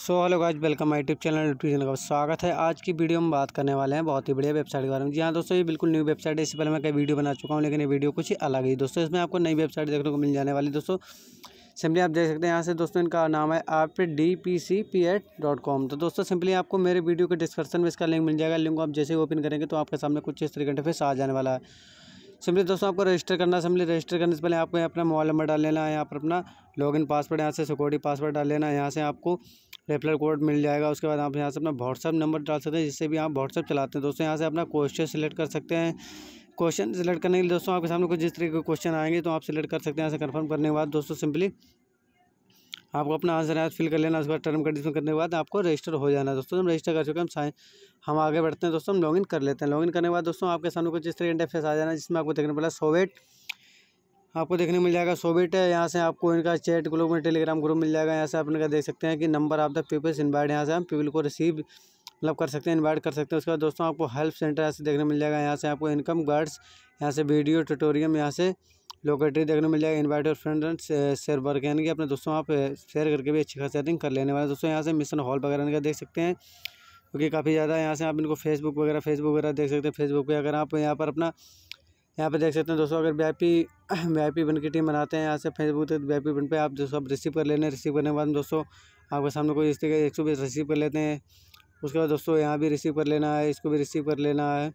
so hello guys welcome my YouTube channel न्यूट्रीजन का स्वागत है आज की वीडियो में बात करने वाले हैं बहुत ही बढ़िया वेबसाइट के बारे में जी हाँ दोस्तों ये बिल्कुल न्यू वेबसाइट है इससे पहले मैं कई वीडियो बना चुका हूँ लेकिन ये वीडियो कुछ अलग ही दोस्तों इसमें आपको नई वेबसाइट देखने को मिल जाने वाली दोस्तों सिंपली आप देख सकते हैं यहाँ से दोस्तों इनका नाम है आप D P C P eight dot com तो दोस्तों सिंपली आपको मेरे वीडियो के डिस्क्रिप्शन में इसका लिंक मिल जाएगा लिंक को आप जैसे ही ओपन करेंगे तो आपके सामने कुछ इस तरीके इंटरफेस आ जाने वाला है सिंपली दोस्तों आपको रजिस्टर करना सिंपली रजिस्टर करने से पहले आपको यहाँ अपना मोबाइल नंबर डाल लेना है यहाँ पर अपना लॉगिन पासवर्ड यहाँ से सिक्योरिटी पासवर्ड डाल लेना है यहाँ से आपको रेफरल कोड मिल जाएगा उसके बाद आप यहाँ से अपना व्हाट्सअप नंबर डाल सकते हैं जिससे भी आप व्हाट्सअप चलाते हैं दोस्तों यहाँ से अपना क्वेश्चन सिलेक्ट कर सकते हैं क्वेश्चन सिलेक्ट करने के लिए दोस्तों आपके सामने कुछ जिस तरीके के क्वेश्चन आएंगे तो आप सिलेक्ट कर सकते हैं यहाँ से कन्फर्म करने के बाद दोस्तों सिंपली आपको अपना आंसर है फिल कर लेना उसके बाद टर्म कंडीशन करने के बाद आपको रजिस्टर हो जाना दोस्तों हम रजिस्टर कर चुके हम साइन हम आगे बढ़ते हैं दोस्तों हम लॉगिन कर लेते हैं लॉगिन करने के बाद दोस्तों आपके सामने कुछ जिस तरह इंटरफेस आ जाना जिसमें आपको देखने पड़ा सोवेट आपको देखने मिल जाएगा सोबिट है यहाँ से आपको इनका चैट ग्रुप में टेलीग्राम ग्रुप मिल जाएगा यहाँ से आप इनका देख सकते हैं कि नंबर आप द पीपल्स इन्वाइट यहाँ से हम पीपल को रिसीव मतलब कर सकते हैं इन्वाइट कर सकते हैं उसके बाद दोस्तों आपको हेल्प सेंटर यहाँ से देखने मिल जाएगा यहाँ से आपको इनकम गार्ड्स यहाँ से वीडियो ट्यूटोरियम यहाँ से लोकेटरी देखने मिल जाएगा इन्वाइट और फ्रेंड शेयर वर्क यानी कि अपने दोस्तों आप शेयर करके भी अच्छी खासी अर्निंग कर लेने वाले दोस्तों यहाँ से मिशन हॉल वगैरह इनका देख सकते हैं क्योंकि काफ़ी ज़्यादा यहाँ से आप इनको फेसबुक वगैरह फेसबुक वगैरह देख सकते हैं फेसबुक पर अगर आप यहाँ पर अपना यहाँ पे देख सकते हैं दोस्तों अगर वी आई बन की टीम बनाते हैं यहाँ से फेसबुक वी आई बन पे आप दोस्तों आप रिसीव कर लेने रिसीव करने के बाद दोस्तों आपके सामने कोई इस तरह एक सौ बीस रिसीव कर लेते हैं उसके बाद दोस्तों यहाँ भी रिसीव कर लेना है इसको भी रिसीव कर लेना है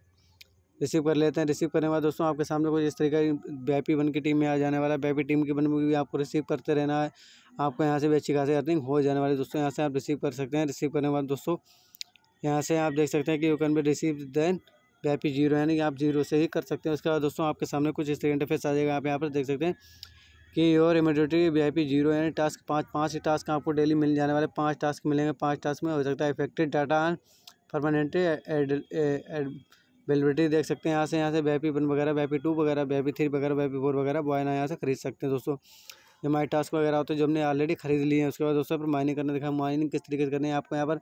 रिसीव कर लेते हैं रिसीव करने के बाद दोस्तों आपके सामने कोई इस तरीके वीआईपी वन की टीम में आ जाने वाला है वीआईपी टीम की बन भी आपको रिसीव करते रहना है आपको यहाँ से भी अच्छी खासी अर्निंग हो जाने वाली दोस्तों यहाँ से आप रिसीव कर सकते हैं रिसीव करने के बाद दोस्तों यहाँ से आप देख सकते हैं कि यू कैन भी receive then V P zero यानी कि आप जीरो से ही कर सकते हैं उसके बाद दोस्तों आपके सामने कुछ इस तरह इंटरफेस आ जाएगा आप यहाँ पर देख सकते हैं कि your immediately V I P zero यानी टास्क पाँच पाँच ही टास्क आपको डेली मिल जाने वाले पाँच टास्क मिलेंगे पाँच टास्क में हो सकता है इफेक्टेड डाटा परमानेंट एडबिलिटी देख सकते हैं यहाँ से यहाँ से वी वन वगैरह वी टू वगैरह वी थ्री वगैरह वी फोर वगैरह ना यहाँ से खरीद सकते हैं दोस्तों जो माई टास्क वगैरह होते हैं जो हमने ऑलरेडी खरीद लिए हैं उसके बाद दोस्तों पर माइनिंग करने देखा माइनिंग किस तरीके से करनी है आपको यहाँ पर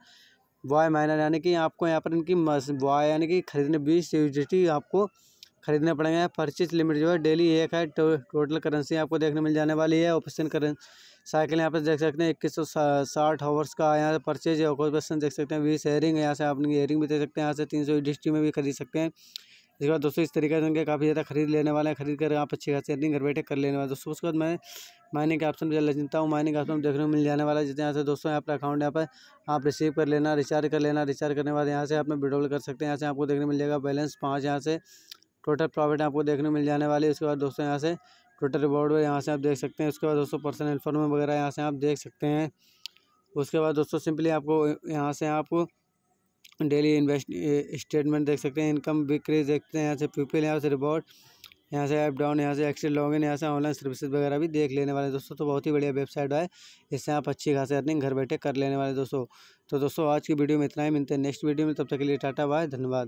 बॉय माइनर यानी कि आपको यहाँ पर इनकी बॉय यानी कि खरीदने बीस यूजिटी आपको खरीदने पड़ेंगे परचेज लिमिट जो है डेली एक है टो, टोटल करेंसी आपको देखने मिल जाने वाली है ऑपरेशन करें साइकिल यहाँ पर देख सकते हैं इक्कीस सौ साठ हावर्स का यहाँ से परचेज है ऑपरेशन देख सकते हैं बीस हेयरिंग यहाँ से आप हेयरिंग भी दे सकते हैं यहाँ से तीन सौ में भी खरीद सकते हैं इसके बाद दोस्तों इस तरीके से उनके काफ़ी ज़्यादा खरीद लेने वाले हैं खरीद कर आप अच्छी खास अर्निंग घर बैठे कर लेने वाले दोस्तों उसके बाद मैं माइनिंग के ऑप्शन पर चिंता हूँ माइनिंग ऑप्शन देखने को मिल जाने वाला है यहाँ से दोस्तों यहाँ पर अकाउंट यहाँ पर आप रिसीव कर लेना रिचार्ज कर लेना रिचार्ज करने वाले यहाँ से आप विड्रॉल कर सकते हैं यहाँ से आपको देखने मिल जाएगा बैलेंस पाँच यहाँ से टोटल प्रॉफिट आपको देखने मिल जाने वाली है उसके बाद दोस्तों यहाँ से टोटल रिवॉर्ड यहाँ से आप देख सकते हैं उसके बाद दोस्तों पर्सनल इन्फॉर्मेशन वगैरह यहाँ से आप देख सकते हैं उसके बाद दोस्तों सिंपली आपको यहाँ से आप डेली इन्वेस्ट स्टेटमेंट देख सकते हैं इनकम बिक्रीज देखते हैं यहाँ से पीपल यहाँ से रिपोर्ट यहाँ से ऐप डाउन यहाँ से एक्सेल लॉगिन यहाँ से ऑनलाइन सर्विसेज वगैरह भी देख लेने वाले दोस्तों तो बहुत ही बढ़िया वेबसाइट है इससे आप अच्छी खासी अर्निंग घर बैठे कर लेने वाले दोस्तों तो दोस्तों आज की वीडियो में इतना ही मिलते हैं नेक्स्ट वीडियो में तब तक के लिए टाटा बाय धन्यवाद